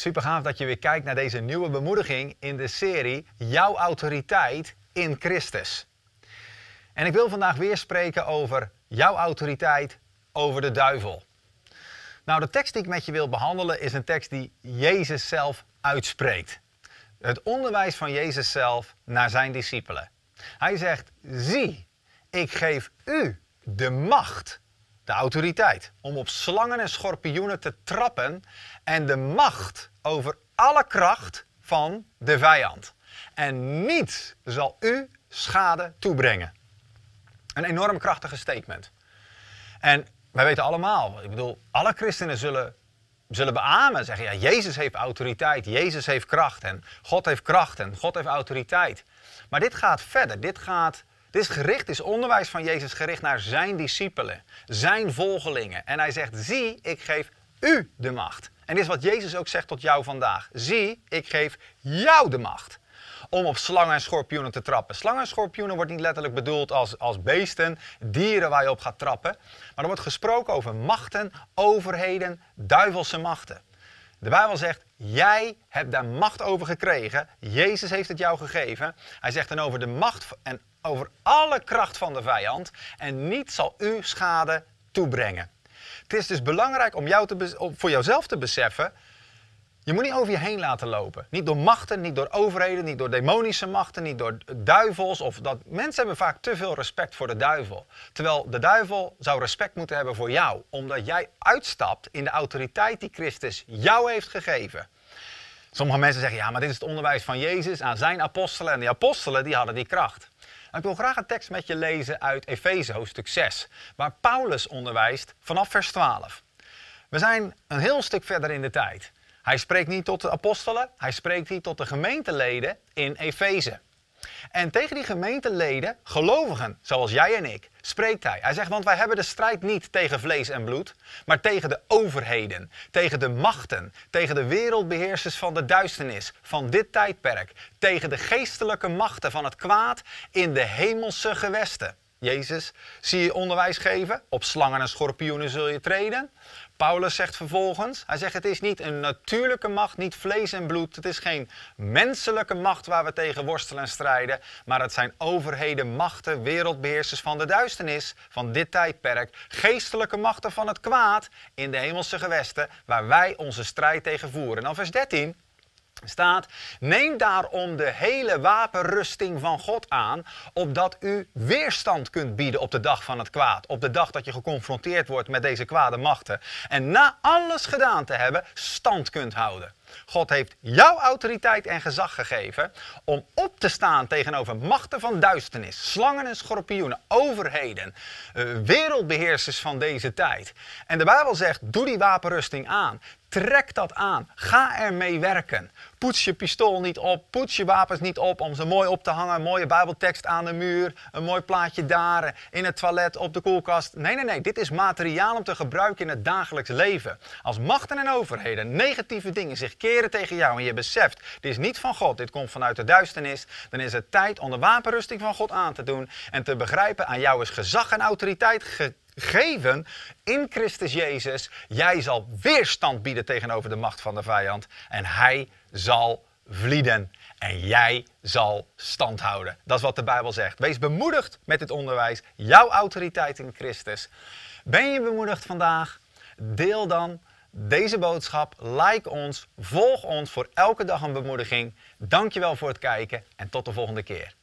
Super gaaf dat je weer kijkt naar deze nieuwe bemoediging in de serie Jouw autoriteit in Christus. En ik wil vandaag weer spreken over jouw autoriteit over de duivel. Nou, de tekst die ik met je wil behandelen is een tekst die Jezus zelf uitspreekt. Het onderwijs van Jezus zelf naar zijn discipelen. Hij zegt: Zie, ik geef u de macht de autoriteit om op slangen en schorpioenen te trappen en de macht over alle kracht van de vijand. En niets zal u schade toebrengen. Een enorm krachtige statement. En wij weten allemaal, ik bedoel, alle christenen zullen, zullen beamen, zeggen ja, Jezus heeft autoriteit, Jezus heeft kracht en God heeft kracht en God heeft autoriteit. Maar dit gaat verder, dit gaat dit gericht is onderwijs van Jezus gericht naar zijn discipelen, zijn volgelingen. En hij zegt, zie, ik geef u de macht. En dit is wat Jezus ook zegt tot jou vandaag. Zie, ik geef jou de macht om op slangen en schorpioenen te trappen. Slangen en schorpioenen wordt niet letterlijk bedoeld als, als beesten, dieren waar je op gaat trappen. Maar er wordt gesproken over machten, overheden, duivelse machten. De Bijbel zegt, jij hebt daar macht over gekregen. Jezus heeft het jou gegeven. Hij zegt dan over de macht en over alle kracht van de vijand. En niets zal u schade toebrengen. Het is dus belangrijk om jou te, voor jouzelf te beseffen je moet niet over je heen laten lopen. Niet door machten, niet door overheden, niet door demonische machten, niet door duivels. Of dat... Mensen hebben vaak te veel respect voor de duivel. Terwijl de duivel zou respect moeten hebben voor jou, omdat jij uitstapt in de autoriteit die Christus jou heeft gegeven. Sommige mensen zeggen, ja, maar dit is het onderwijs van Jezus aan zijn apostelen. En die apostelen, die hadden die kracht. Nou, ik wil graag een tekst met je lezen uit Efeze hoofdstuk 6, waar Paulus onderwijst vanaf vers 12. We zijn een heel stuk verder in de tijd. Hij spreekt niet tot de apostelen, hij spreekt niet tot de gemeenteleden in Efeze. En tegen die gemeenteleden, gelovigen, zoals jij en ik, spreekt hij. Hij zegt, want wij hebben de strijd niet tegen vlees en bloed, maar tegen de overheden, tegen de machten, tegen de wereldbeheersers van de duisternis, van dit tijdperk, tegen de geestelijke machten van het kwaad in de hemelse gewesten. Jezus, zie je onderwijs geven, op slangen en schorpioenen zul je treden. Paulus zegt vervolgens, hij zegt het is niet een natuurlijke macht, niet vlees en bloed, het is geen menselijke macht waar we tegen worstelen en strijden, maar het zijn overheden, machten, wereldbeheersers van de duisternis van dit tijdperk, geestelijke machten van het kwaad in de hemelse gewesten waar wij onze strijd tegen voeren. En dan vers 13 staat: Neem daarom de hele wapenrusting van God aan, opdat u weerstand kunt bieden op de dag van het kwaad, op de dag dat je geconfronteerd wordt met deze kwade machten en na alles gedaan te hebben, stand kunt houden. God heeft jou autoriteit en gezag gegeven om op te staan tegenover machten van duisternis, slangen en schorpioenen, overheden, eh, wereldbeheersers van deze tijd. En de Bijbel zegt: doe die wapenrusting aan. Trek dat aan. Ga ermee werken. Poets je pistool niet op, poets je wapens niet op om ze mooi op te hangen. Een mooie bijbeltekst aan de muur, een mooi plaatje daar, in het toilet, op de koelkast. Nee, nee, nee, dit is materiaal om te gebruiken in het dagelijks leven. Als machten en overheden negatieve dingen zich keren tegen jou en je beseft, dit is niet van God, dit komt vanuit de duisternis, dan is het tijd om de wapenrusting van God aan te doen en te begrijpen, aan jou is gezag en autoriteit Geven in Christus Jezus. Jij zal weerstand bieden tegenover de macht van de vijand en hij zal vlieden en jij zal stand houden. Dat is wat de Bijbel zegt. Wees bemoedigd met dit onderwijs, jouw autoriteit in Christus. Ben je bemoedigd vandaag? Deel dan deze boodschap, like ons, volg ons voor elke dag een bemoediging. Dankjewel voor het kijken en tot de volgende keer.